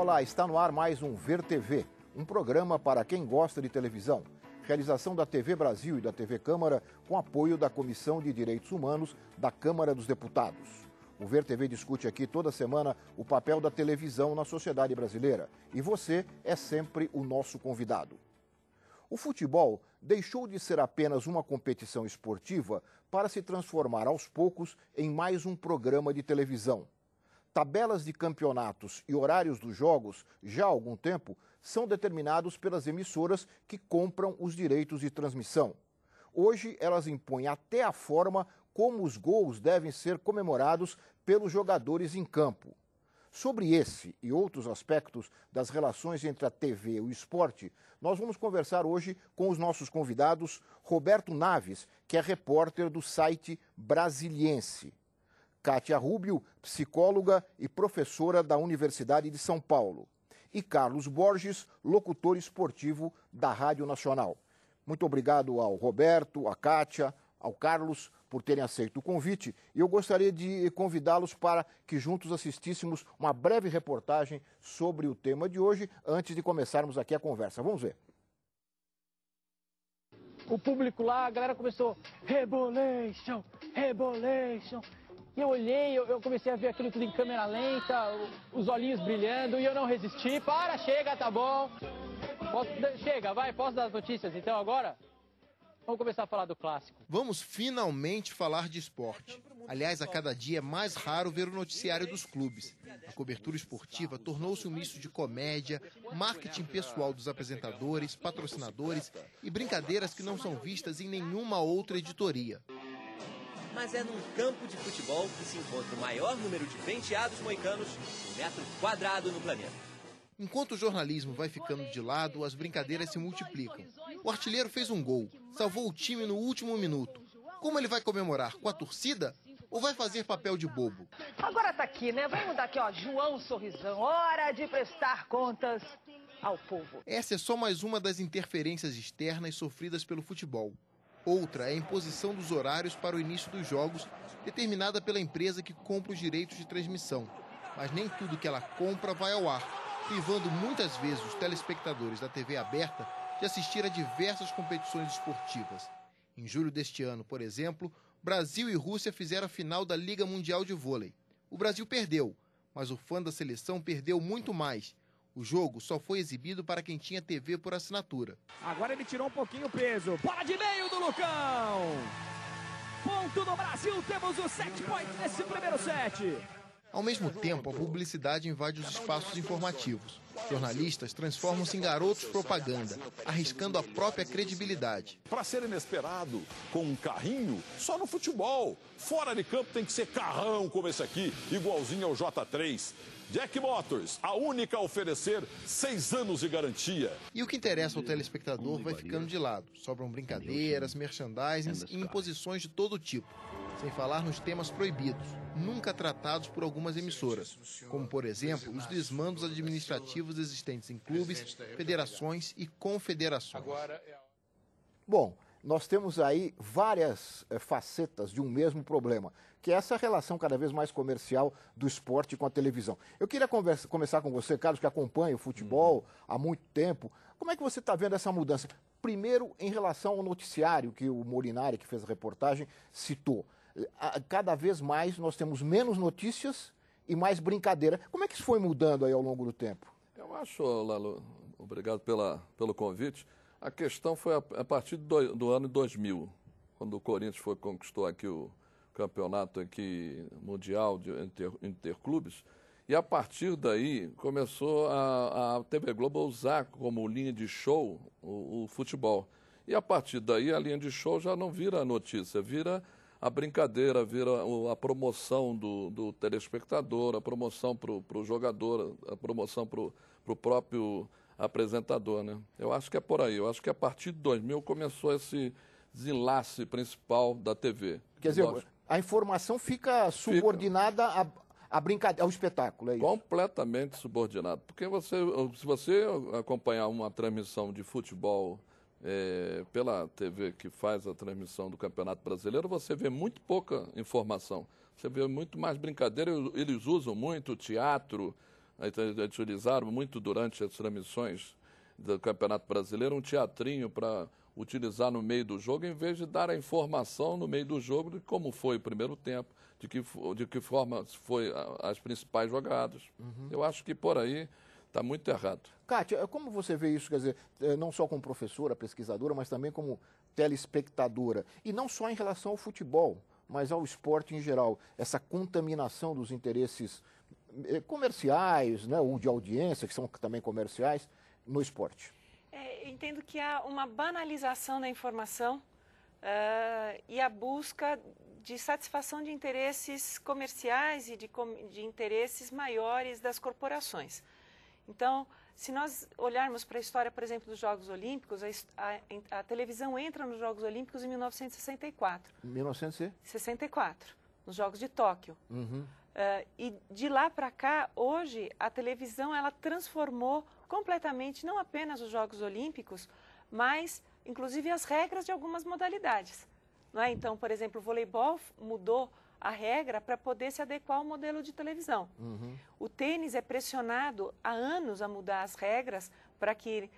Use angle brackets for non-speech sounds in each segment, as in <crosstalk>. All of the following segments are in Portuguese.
Olá, está no ar mais um Ver TV, um programa para quem gosta de televisão. Realização da TV Brasil e da TV Câmara com apoio da Comissão de Direitos Humanos da Câmara dos Deputados. O Ver TV discute aqui toda semana o papel da televisão na sociedade brasileira e você é sempre o nosso convidado. O futebol deixou de ser apenas uma competição esportiva para se transformar aos poucos em mais um programa de televisão tabelas de campeonatos e horários dos jogos, já há algum tempo, são determinados pelas emissoras que compram os direitos de transmissão. Hoje, elas impõem até a forma como os gols devem ser comemorados pelos jogadores em campo. Sobre esse e outros aspectos das relações entre a TV e o esporte, nós vamos conversar hoje com os nossos convidados Roberto Naves, que é repórter do site Brasiliense. Kátia Rubio, psicóloga e professora da Universidade de São Paulo, e Carlos Borges, locutor esportivo da Rádio Nacional. Muito obrigado ao Roberto, à Kátia, ao Carlos por terem aceito o convite e eu gostaria de convidá-los para que juntos assistíssemos uma breve reportagem sobre o tema de hoje antes de começarmos aqui a conversa. Vamos ver. O público lá, a galera começou Rebolation, Rebolation, e eu olhei, eu, eu, comecei a ver aquilo tudo em câmera lenta, os olhinhos brilhando, e eu não resisti. Para, chega, tá bom. Posso, chega, vai, posso dar as notícias então agora? Vamos começar a falar do clássico. Vamos finalmente falar de esporte. Aliás, a cada dia é mais raro ver o noticiário dos clubes. A cobertura esportiva tornou-se um misto de comédia, marketing pessoal dos apresentadores, patrocinadores e brincadeiras que não são vistas em nenhuma outra editoria mas é num campo de futebol que se encontra o maior número de penteados moicanos por metro quadrado no planeta. Enquanto o jornalismo vai ficando de lado, as brincadeiras se multiplicam. O artilheiro fez um gol, salvou o time no último minuto. Como ele vai comemorar? Com a torcida? Ou vai fazer papel de bobo? Agora tá aqui, né? Vamos dar aqui, ó, João Sorrisão. Hora de prestar contas ao povo. Essa é só mais uma das interferências externas sofridas pelo futebol. Outra é a imposição dos horários para o início dos jogos, determinada pela empresa que compra os direitos de transmissão. Mas nem tudo que ela compra vai ao ar, privando muitas vezes os telespectadores da TV aberta de assistir a diversas competições esportivas. Em julho deste ano, por exemplo, Brasil e Rússia fizeram a final da Liga Mundial de Vôlei. O Brasil perdeu, mas o fã da seleção perdeu muito mais o jogo só foi exibido para quem tinha TV por assinatura. Agora ele tirou um pouquinho o peso. Bola de meio do Lucão! Ponto do Brasil, temos o set point nesse primeiro set. Ao mesmo tempo, a publicidade invade os espaços informativos. Jornalistas transformam-se em garotos propaganda, arriscando a própria credibilidade. Para ser inesperado com um carrinho, só no futebol. Fora de campo tem que ser carrão como esse aqui, igualzinho ao J3. Jack Motors, a única a oferecer seis anos de garantia. E o que interessa ao telespectador vai ficando de lado. Sobram brincadeiras, merchandising e imposições de todo tipo sem falar nos temas proibidos, nunca tratados por algumas emissoras, como, por exemplo, os desmandos administrativos existentes em clubes, federações e confederações. É Bom, nós temos aí várias eh, facetas de um mesmo problema, que é essa relação cada vez mais comercial do esporte com a televisão. Eu queria conversa, começar com você, Carlos, que acompanha o futebol há muito tempo. Como é que você está vendo essa mudança? Primeiro, em relação ao noticiário que o Molinari, que fez a reportagem, citou cada vez mais nós temos menos notícias e mais brincadeira. Como é que isso foi mudando aí ao longo do tempo? Eu acho, Lalo, obrigado pela, pelo convite. A questão foi a, a partir do, do, ano 2000, quando o Corinthians foi, conquistou aqui o campeonato aqui mundial de inter, interclubes. E a partir daí começou a, a TV Globo a usar como linha de show o, o futebol. E a partir daí a linha de show já não vira notícia, vira a brincadeira, vira a promoção do, do telespectador, a promoção para o jogador, a promoção para o próprio apresentador. Né? Eu acho que é por aí. Eu acho que a partir de 2000 começou esse desenlace principal da TV. Quer dizer, Nós... a informação fica subordinada fica. a a brincadeira, ao espetáculo, é isso? Completamente subordinado. Porque você, se você acompanhar uma transmissão de futebol é, pela TV que faz a transmissão do Campeonato Brasileiro, você vê muito pouca informação. Você vê muito mais brincadeira. Eles usam muito teatro, tá, utilizaram muito durante as transmissões do Campeonato Brasileiro um teatrinho para utilizar no meio do jogo, em vez de dar a informação no meio do jogo de como foi o primeiro tempo, de que, de que forma foi as principais jogadas. Uhum. Eu acho que por aí Está muito errado. Kátia, é como você vê isso, quer dizer, eh, não só como professora, pesquisadora, mas também como telespectadora? E não só em relação ao futebol, mas ao esporte em geral. Essa contaminação dos interesses eh, comerciais, né, ou de audiência, que são também comerciais, no esporte. É, entendo que há uma banalização da informação uh, e a busca de satisfação de interesses comerciais e de, de interesses maiores das corporações. Então, se nós olharmos para a história, por exemplo, dos Jogos Olímpicos, a, a, a televisão entra nos Jogos Olímpicos em 1964. 1964, nos Jogos de Tóquio. Uhum. Uh, e de lá para cá, hoje, a televisão ela transformou completamente não apenas os Jogos Olímpicos, mas inclusive as regras de algumas modalidades. Não é? Então, por exemplo, o voleibol mudou a regra para poder se adequar ao modelo de televisão. Uhum. O tênis é pressionado há anos a mudar as regras para que.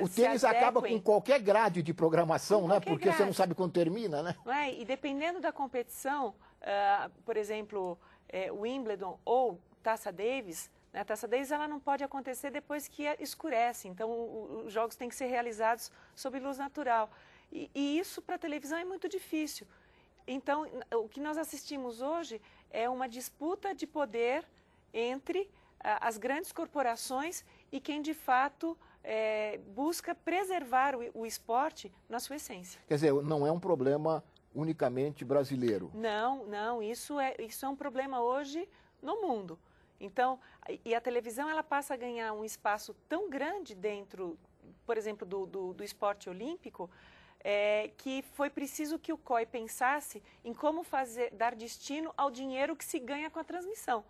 Uh, o tênis acaba com qualquer grade de programação, né? Porque grade. você não sabe quando termina, né? Não é? E dependendo da competição, uh, por exemplo, é, Wimbledon ou Taça Davis, né? a Taça Davis ela não pode acontecer depois que escurece. Então, os jogos têm que ser realizados sob luz natural. E, e isso para televisão é muito difícil. Então, o que nós assistimos hoje é uma disputa de poder entre ah, as grandes corporações e quem de fato é, busca preservar o, o esporte na sua essência. Quer dizer, não é um problema unicamente brasileiro. Não, não, isso é, isso é um problema hoje no mundo. Então, e a televisão ela passa a ganhar um espaço tão grande dentro, por exemplo, do, do, do esporte olímpico, é, que foi preciso que o COI pensasse em como fazer, dar destino ao dinheiro que se ganha com a transmissão.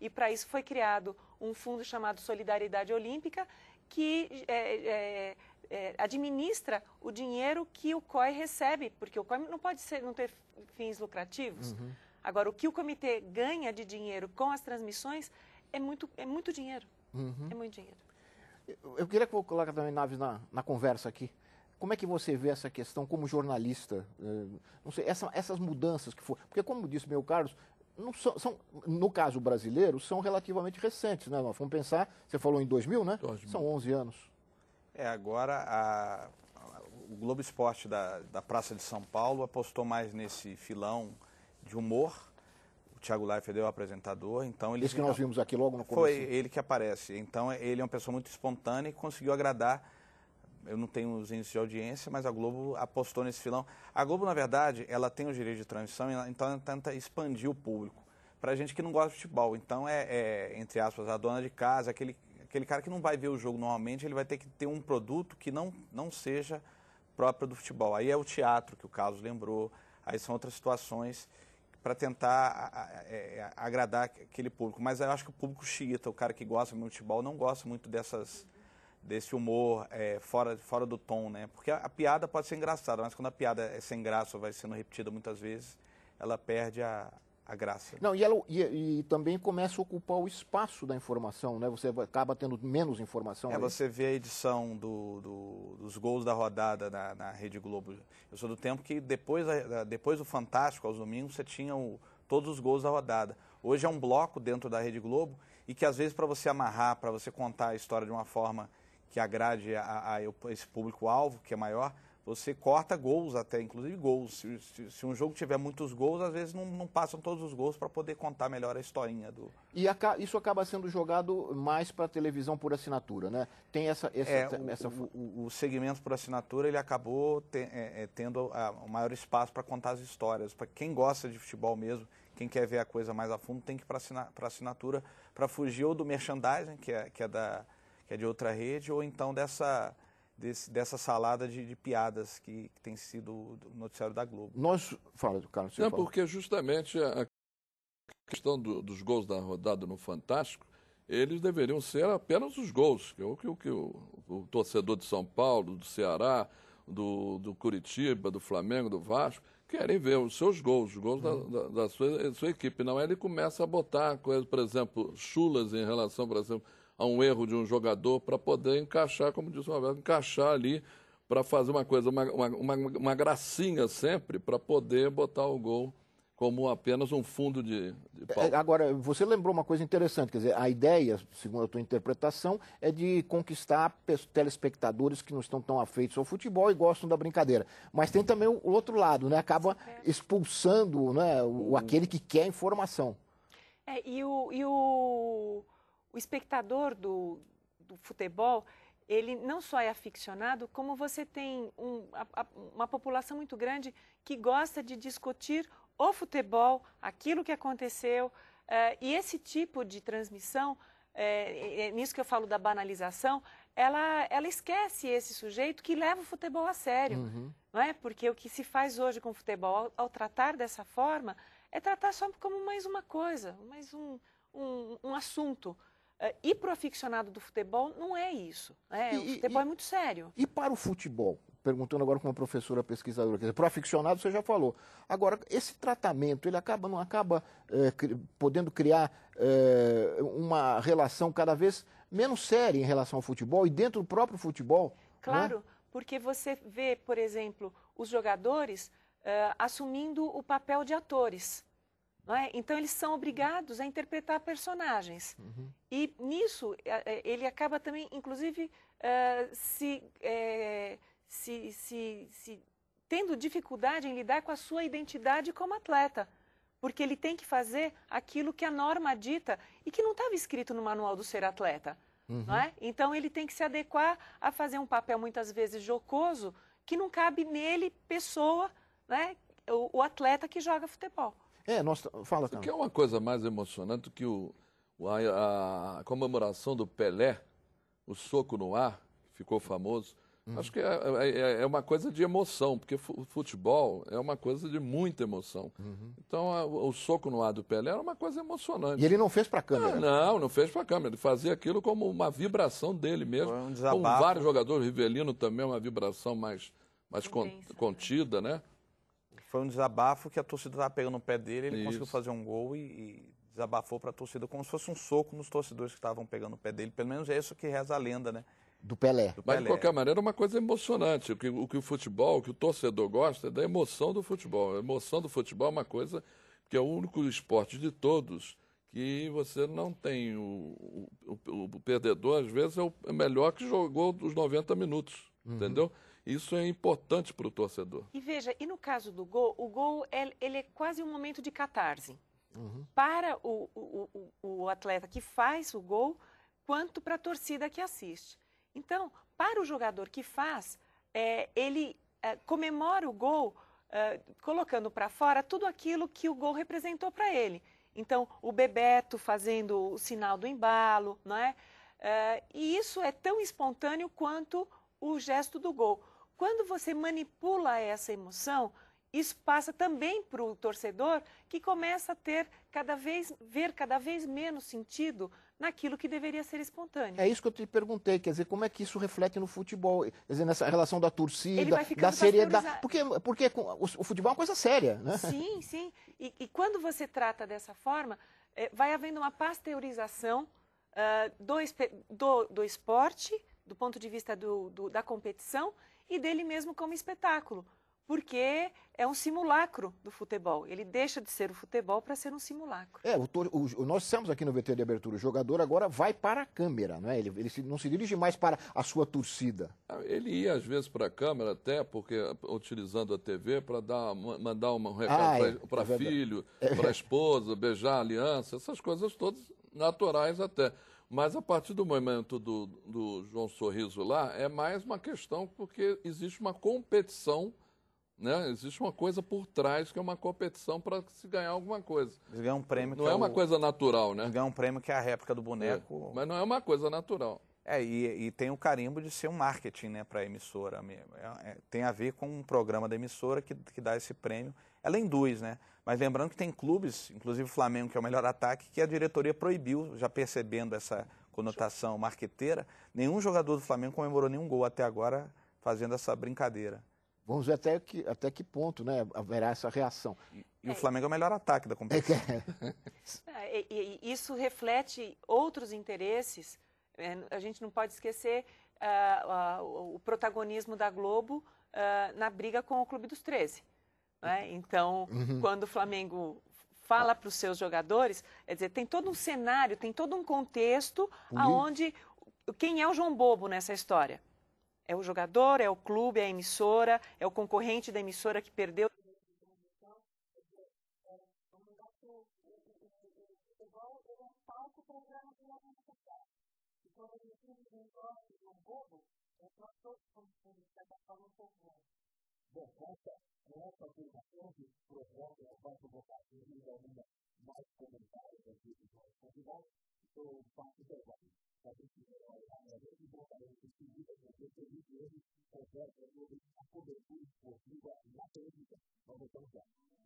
E para isso foi criado um fundo chamado Solidariedade Olímpica, que é, é, é, administra o dinheiro que o COI recebe, porque o COI não pode ser, não ter fins lucrativos. Uhum. Agora, o que o comitê ganha de dinheiro com as transmissões é muito, é muito dinheiro. Uhum. É muito dinheiro. Eu, eu queria colocar também Naves na, na conversa aqui. Como é que você vê essa questão como jornalista? É, não sei, essa, essas mudanças que foram. Porque, como disse meu Carlos, são, são, no caso brasileiro, são relativamente recentes. Né? vamos pensar, você falou em 2000, né? 2000. São 11 anos. É, agora a, a, o Globo Esporte da, da Praça de São Paulo apostou mais nesse filão de humor. O Thiago Leifert é o apresentador, então ele... Esse que nós vimos aqui logo no começo. Foi ele que aparece. Então ele é uma pessoa muito espontânea e conseguiu agradar eu não tenho os índices de audiência, mas a Globo apostou nesse filão. A Globo, na verdade, ela tem o direito de transmissão, então ela tenta expandir o público para gente que não gosta de futebol. Então é, é, entre aspas, a dona de casa, aquele, aquele cara que não vai ver o jogo normalmente, ele vai ter que ter um produto que não, não seja próprio do futebol. Aí é o teatro, que o Carlos lembrou, aí são outras situações para tentar é, é, agradar aquele público. Mas eu acho que o público xiita, o cara que gosta muito de futebol, não gosta muito dessas desse humor é, fora, fora do tom, né? Porque a, a, piada pode ser engraçada, mas quando a piada é sem graça ou vai sendo repetida muitas vezes, ela perde a, a graça. Não, e, ela, e, e, também começa a ocupar o espaço da informação, né? Você acaba tendo menos informação. É, aí. você vê a edição do, do, dos gols da rodada na, na, Rede Globo. Eu sou do tempo que depois, depois do Fantástico, aos domingos, você tinha o, todos os gols da rodada. Hoje é um bloco dentro da Rede Globo e que às vezes para você amarrar, para você contar a história de uma forma que agrade a, a esse público-alvo, que é maior, você corta gols até, inclusive gols. Se, se, se, um jogo tiver muitos gols, às vezes não, não passam todos os gols para poder contar melhor a historinha do. E a, isso acaba sendo jogado mais para televisão por assinatura, né? Tem essa essa, é, o, essa... O, o, segmento por assinatura ele acabou te, é, é, tendo a, o maior espaço para contar as histórias. Para quem gosta de futebol mesmo, quem quer ver a coisa mais a fundo, tem que ir para assina, assinatura para fugir ou do merchandising que é que é da que é de outra rede, ou então dessa, desse, dessa salada de, de piadas que, que, tem sido o noticiário da Globo. Nós. Fala, Carlos. Não, fala. porque justamente a questão do, dos gols da rodada no Fantástico, eles deveriam ser apenas os gols, que é o que, o, que o, o torcedor de São Paulo, do Ceará, do, do Curitiba, do Flamengo, do Vasco, querem ver os seus gols, os gols uhum. da, da, da, sua, da, sua, equipe. Não, ele começa a botar coisas, por exemplo, chulas em relação, por exemplo, a um erro de um jogador para poder encaixar, como disse o vez, encaixar ali para fazer uma coisa, uma, uma, uma gracinha sempre para poder botar o gol como apenas um fundo de, de é, pau. Agora, você lembrou uma coisa interessante, quer dizer, a ideia, segundo a tua interpretação, é de conquistar telespectadores que não estão tão afeitos ao futebol e gostam da brincadeira. Mas tem também o outro lado, né? Acaba expulsando né, o, uhum. aquele que quer informação. É, e, o, e o, o espectador do, do futebol ele não só é aficionado, como você tem um, a, a, uma população muito grande que gosta de discutir o futebol, aquilo que aconteceu. É, e esse tipo de transmissão, é, é, é nisso que eu falo da banalização, ela, ela esquece esse sujeito que leva o futebol a sério. Uhum. Não é? Porque o que se faz hoje com o futebol, ao, ao tratar dessa forma, é tratar só como mais uma coisa, mais um, um, um assunto. É, e para o aficionado do futebol, não é isso. É, e, o futebol e, é muito sério. E para o futebol? Perguntando agora com uma professora pesquisadora. Quer dizer, para o aficionado, você já falou. Agora, esse tratamento, ele acaba, não acaba é, podendo criar é, uma relação cada vez menos séria em relação ao futebol e dentro do próprio futebol? Né? Claro, né? porque você vê, por exemplo, os jogadores é, assumindo o papel de atores. É? Então eles são obrigados a interpretar personagens. Uhum. E nisso é, é, ele acaba também, inclusive, uh, se, é, se, se, se, tendo dificuldade em lidar com a sua identidade como atleta. Porque ele tem que fazer aquilo que a norma dita e que não estava escrito no manual do ser atleta. Uhum. É? Então ele tem que se adequar a fazer um papel muitas vezes jocoso que não cabe nele, pessoa, né? o, o atleta que joga futebol. É, nós fala também. Que é uma coisa mais emocionante que o, a, a, comemoração do Pelé, o soco no ar, que ficou famoso. Hum. Acho que é, é, é, é uma coisa de emoção, porque futebol é uma coisa de muita emoção. Uhum. Então, a, o soco no ar do Pelé era uma coisa emocionante. E ele não fez para a câmera? Ah, não, não fez para a câmera. Ele fazia aquilo como uma vibração dele mesmo. Um com vários jogadores, Rivelino também, é uma vibração mais, mais con, né? contida, né? Foi um desabafo que a torcida estava pegando no pé dele, ele Isso. conseguiu fazer um gol e, e desabafou para a torcida, como se fosse um soco nos torcedores que estavam pegando o pé dele. Pelo menos é isso que reza a lenda, né? Do Pelé. Do Pelé. Mas, de qualquer maneira, é uma coisa emocionante. O que, o que o futebol, o que o torcedor gosta é da emoção do futebol. A emoção do futebol é uma coisa que é o único esporte de todos que você não tem. O, o, o perdedor, às vezes, é o é melhor que jogou os 90 minutos, uhum. entendeu? Isso é importante para o torcedor. E veja, e no caso do gol, o gol é, ele é quase um momento de catarse. Uhum. Para o, o, o, o atleta que faz o gol, quanto para a torcida que assiste. Então, para o jogador que faz, é, ele é, comemora o gol é, colocando para fora tudo aquilo que o gol representou para ele. Então, o Bebeto fazendo o sinal do embalo, não é? é e isso é tão espontâneo quanto o gesto do gol. Quando você manipula essa emoção, isso passa também para o torcedor que começa a ter cada vez ver cada vez menos sentido naquilo que deveria ser espontâneo. É isso que eu te perguntei, quer dizer, como é que isso reflete no futebol? Quer dizer, nessa relação da torcida, da seriedade. Porque, porque o, futebol é uma coisa séria, né? Sim, sim. E, e quando você trata dessa forma, é, vai havendo uma pasteurização uh, do, do, do esporte, do ponto de vista do, do, da competição e dele mesmo como espetáculo, porque é um simulacro do futebol. Ele deixa de ser o futebol para ser um simulacro. É, o, o, nós estamos aqui no VT de abertura. O jogador agora vai para a câmera, não é? Ele, ele se, não se dirige mais para a sua torcida. Ah, ele ia às vezes para a câmera até porque utilizando a TV para dar mandar um ah, recado ah, para é, filho, é para esposa, beijar aliança, essas coisas todas naturais até. Mas a partir do momento do, do João Sorriso lá, é mais uma questão porque existe uma competição. Né? Existe uma coisa por trás que é uma competição para se ganhar alguma coisa. Eles ganham um prêmio. Não é, é, uma coisa natural, né? Eles ganham um prêmio que é a réplica do boneco. É. Mas não é uma coisa natural. É, e, e, tem o carimbo de ser um marketing né, para a emissora. É, é, tem a ver com um programa da emissora que, que dá esse prêmio. Ela induz, né? Mas lembrando que tem clubes, inclusive o Flamengo, que é o melhor ataque, que a diretoria proibiu, já percebendo essa conotação marqueteira, nenhum jogador do Flamengo comemorou nenhum gol até agora fazendo essa brincadeira. Vamos ver até que, até que ponto né, haverá essa reação. E, e é. o Flamengo é o melhor ataque da competição. <laughs> É. isso reflete outros interesses é, a gente não pode esquecer uh, uh, o protagonismo da Globo uh, na briga com o Clube dos 13. Né? Então, uhum. quando o Flamengo fala para os seus jogadores, é dizer, tem todo um cenário, tem todo um contexto uhum. aonde quem é o João Bobo nessa história? É o jogador, é o clube, é a emissora, é o concorrente da emissora que perdeu không thể sobre el cumplimiento de un bobo, el pronto conformista para un poco. Desgasta nuestra obligación de procurar que los bancos vocales y la vida más comentados del típico de Portugal, todo un banco de Guadalajara. La decisión de la manera de votar el distribuido de los servicios es poder reunir a cobertura por vida y la política. Vamos a